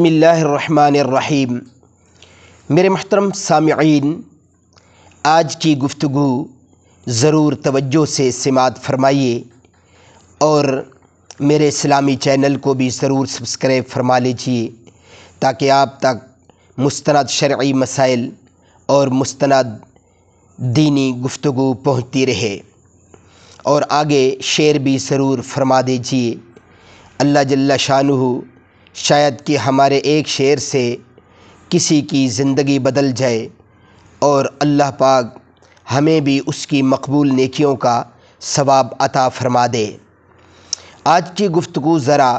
बसमीम मेरे महतरम सामीन आज की गुफ्तु ज़रूर तवज्जो से समात फरमाइए और मेरे इस्लामी चैनल को भी ज़रूर सब्सक्राइब फरमा लीजिए ताकि आप तक मुस्ंद शर्य मसाइल और मुस्ंद दीनी गुफ्तु पहुँचती रहे और आगे शेर भी ज़रूर फरमा दीजिए अल्लाह जल्ला शाह शायद कि हमारे एक शेर से किसी की ज़िंदगी बदल जाए और अल्लाह पाक हमें भी उसकी मकबूल नेकियों का सवाब अता फरमा दे आज की गुफ्तु ज़रा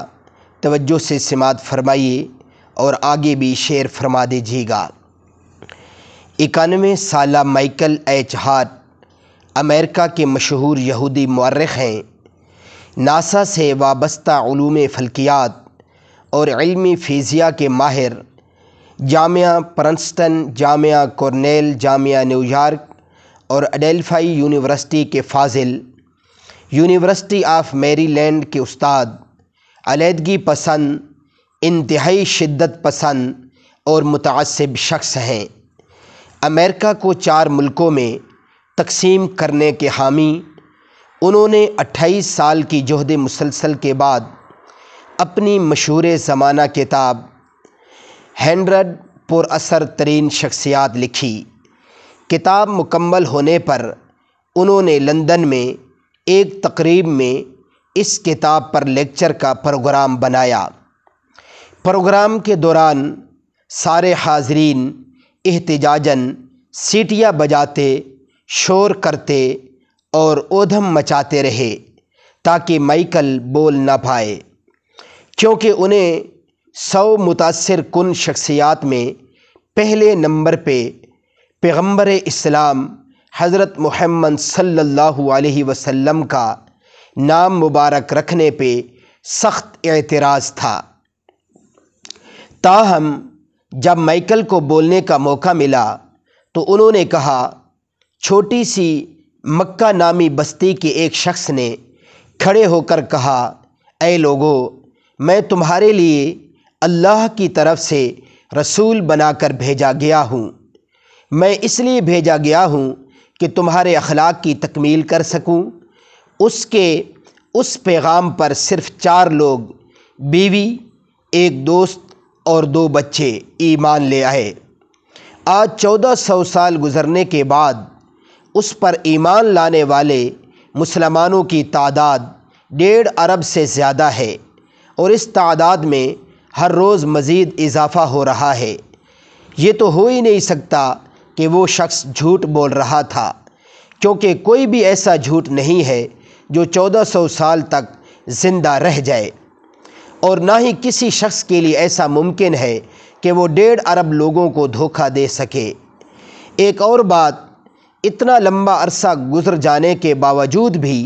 तवज्जो से समात फरमाइए और आगे भी शेर फरमा दीजिएगा इक्यानवे साल माइकल एच हार्ट अमेरिका के मशहूर यहूदी मर्रख हैं नासा से वाबस्ता ूम फल्कियात और इलमी फ़िज़िया के माहिर जामिया प्रंसटन जामिया कॉर्नेल जामिया न्यूयॉर्क और अडेल्फाई यूनिवर्सिटी के फाजिल यूनिवर्सिटी ऑफ मेरीलैंड के उस्ताद अलीदगी पसंद इंतहाई शिद्दत पसंद और मुतसब शख्स हैं अमेरिका को चार मुल्कों में तकसीम करने के हामी उन्होंने अट्ठाईस साल की जहद मुसलसल के बाद अपनी मशहूर ज़माना किताब पुर असर तरीन शख्सियात लिखी किताब मुकम्मल होने पर उन्होंने लंदन में एक तकरीब में इस किताब पर लेक्चर का प्रोग्राम बनाया प्रोग्राम के दौरान सारे हाजरीन एहतजाजन सीटियाँ बजाते शोर करते और ओधम मचाते रहे ताकि माइकल बोल ना पाए क्योंकि उन्हें सौ मुतासर कन शख्सियात में पहले नंबर पर पैग़म्बर इस्लाम हज़रत महमद सल्ला वसम का नाम मुबारक रखने पे सख्त एतराज़ था ताहम जब माइकल को बोलने का मौका मिला तो उन्होंने कहा छोटी सी मक्का नामी बस्ती के एक शख्स ने खड़े होकर कहा ए लोगों मैं तुम्हारे लिए अल्लाह की तरफ से रसूल बनाकर भेजा गया हूँ मैं इसलिए भेजा गया हूँ कि तुम्हारे अखलाक की तकमील कर सकूँ उसके उस पैगाम पर सिर्फ़ चार लोग बीवी एक दोस्त और दो बच्चे ईमान ले आए आज चौदह सौ साल गुज़रने के बाद उस पर ईमान लाने वाले मुसलमानों की तादाद डेढ़ अरब से ज़्यादा है और इस तादाद में हर रोज़ मज़ीद इजाफ़ा हो रहा है ये तो हो ही नहीं सकता कि वो शख्स झूठ बोल रहा था क्योंकि कोई भी ऐसा झूठ नहीं है जो 1400 साल तक ज़िंदा रह जाए और ना ही किसी शख्स के लिए ऐसा मुमकिन है कि वो डेढ़ अरब लोगों को धोखा दे सके एक और बात इतना लंबा अरसा गुज़र जाने के बावजूद भी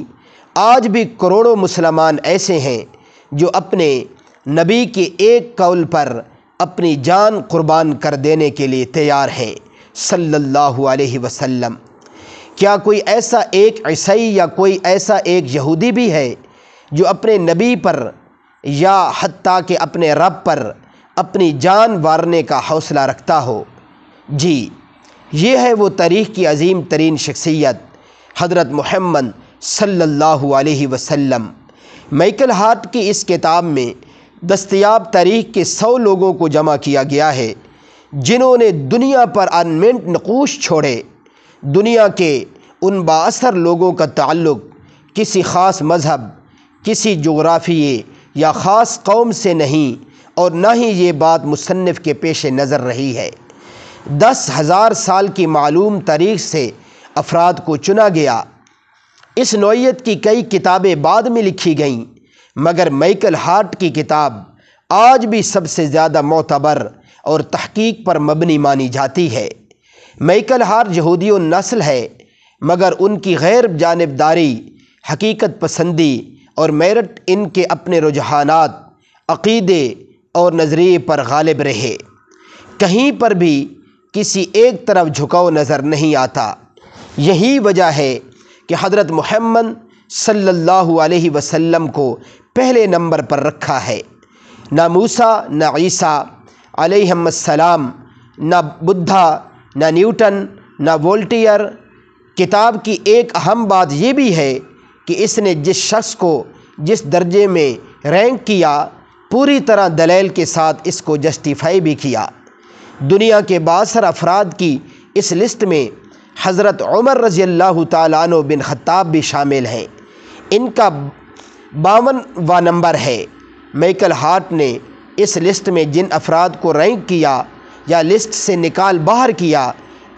आज भी करोड़ों मुसलमान ऐसे हैं जो अपने नबी के एक कौल पर अपनी जान कुर्बान कर देने के लिए तैयार हैं सल्लल्लाहु अलैहि वसल्लम क्या कोई ऐसा एक ईसाई या कोई ऐसा एक यहूदी भी है जो अपने नबी पर या हती के अपने रब पर अपनी जान वारने का हौसला रखता हो जी ये है वो तारीख़ की अजीम तरीन शख्सियत हज़रत महमद सल्लल्लाहु अलैहि वसल्लम माइकल हार्ट की इस किताब में दस्तियाब तारीख़ के सौ लोगों को जमा किया गया है जिन्होंने दुनिया पर अनमेंट नकूश छोड़े दुनिया के उन बासर लोगों का ताल्लुक किसी ख़ास मज़हब किसी जोग्राफिए या ख़ास कौम से नहीं और ना ही ये बात मुसनफ़ के पेश नज़र रही है दस हज़ार साल की मालूम तारीख से अफराद को चुना गया इस नौीयत की कई किताबें बाद में लिखी गईं मगर माइकल हार्ट की किताब आज भी सबसे ज़्यादा मोतबर और तहकीक पर मबनी मानी जाती है माइकल हार्ट यहूदी नस्ल है मगर उनकी गैर जानबदारी हकीकत पसंदी और मेरठ इनके अपने रुझानात अकीदे और नज़रिए पर गालिब रहे कहीं पर भी किसी एक तरफ झुकाव नज़र नहीं आता यही वजह है कि हज़रत मोहम्मद सल्लल्लाहु अलैहि वसल्लम को पहले नंबर पर रखा है ना मूसा ना ईसा अलैहमसलाम ना बुद्धा ना न्यूटन ना वोल्टियर किताब की एक अहम बात यह भी है कि इसने जिस शख्स को जिस दर्जे में रैंक किया पूरी तरह दलील के साथ इसको जस्टिफाई भी किया दुनिया के बासर अफराद की इस लिस्ट में हज़रत उमर रज़ी अल्लाह तु बिन ख़त्ताब भी शामिल हैं इनका बावन वा नंबर है मेकल हार्ट ने इस लिस्ट में जिन अफराद को रैंक किया या लिस्ट से निकाल बाहर किया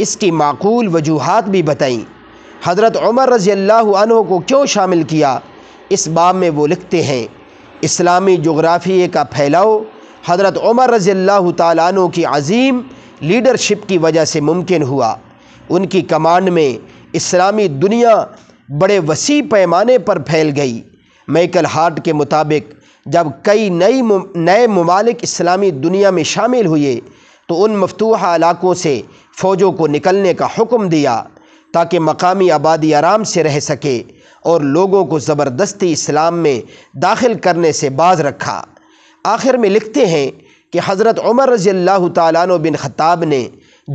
इसकी माकूल वजूहत भी बताईं हज़रत उमर रज़ी अल्लाह को क्यों शामिल किया इस बाब में वो लिखते हैं इस्लामी जोग्राफिए का फैलाव हज़रत उमर रज़ी अल्लाह तु की अजीम लीडरशिप की वजह से मुमकिन हुआ उनकी कमांड में इस्लामी दुनिया बड़े वसी पैमाने पर फैल गई मैकल हार्ट के मुताबिक जब कई नई नए ममालिक इस्लामी दुनिया में शामिल हुए तो उन मफतूह इलाकों से फ़ौजों को निकलने का हुक्म दिया ताकि मकामी आबादी आराम से रह सके और लोगों को ज़बरदस्ती इस्लाम में दाखिल करने से बाज रखा आखिर में लिखते हैं कि हज़रत उमर रज़ी अल्लाह तन बिन ख़ताब ने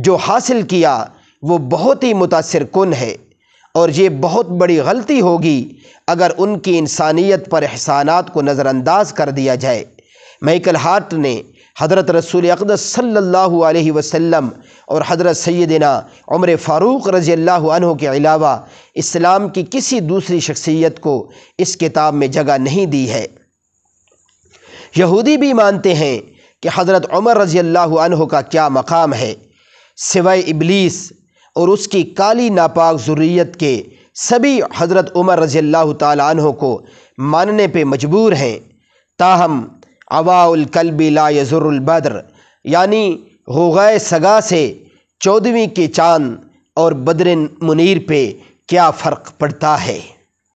जो हासिल किया वो बहुत ही मुतासर कन है और ये बहुत बड़ी गलती होगी अगर उनकी इंसानियत पर एहसानात को नज़रअंदाज कर दिया जाए माइकल हार्ट ने हज़रत रसूल अकदस सल्लल्लाहु अलैहि वसल्लम और हज़रत सैदना उमर फ़ारूक रज़ी अल्लाह के अलावा इस्लाम की किसी दूसरी शख्सियत को इस किताब में जगह नहीं दी है यहूदी भी मानते हैं कि हज़रत उमर रज़ी अल्लाह का क्या मकाम है सिवाय इबलीस और उसकी काली नापाक ज़रूरीत के सभी हज़रत उमर रज़ी अल्लाह को मानने पर मजबूर हैं ताहम अवाकलबी ला यजुरबद्र यानी गए सगा से चौदहवीं के चांद और बदरिन मुनीर पे क्या फ़र्क पड़ता है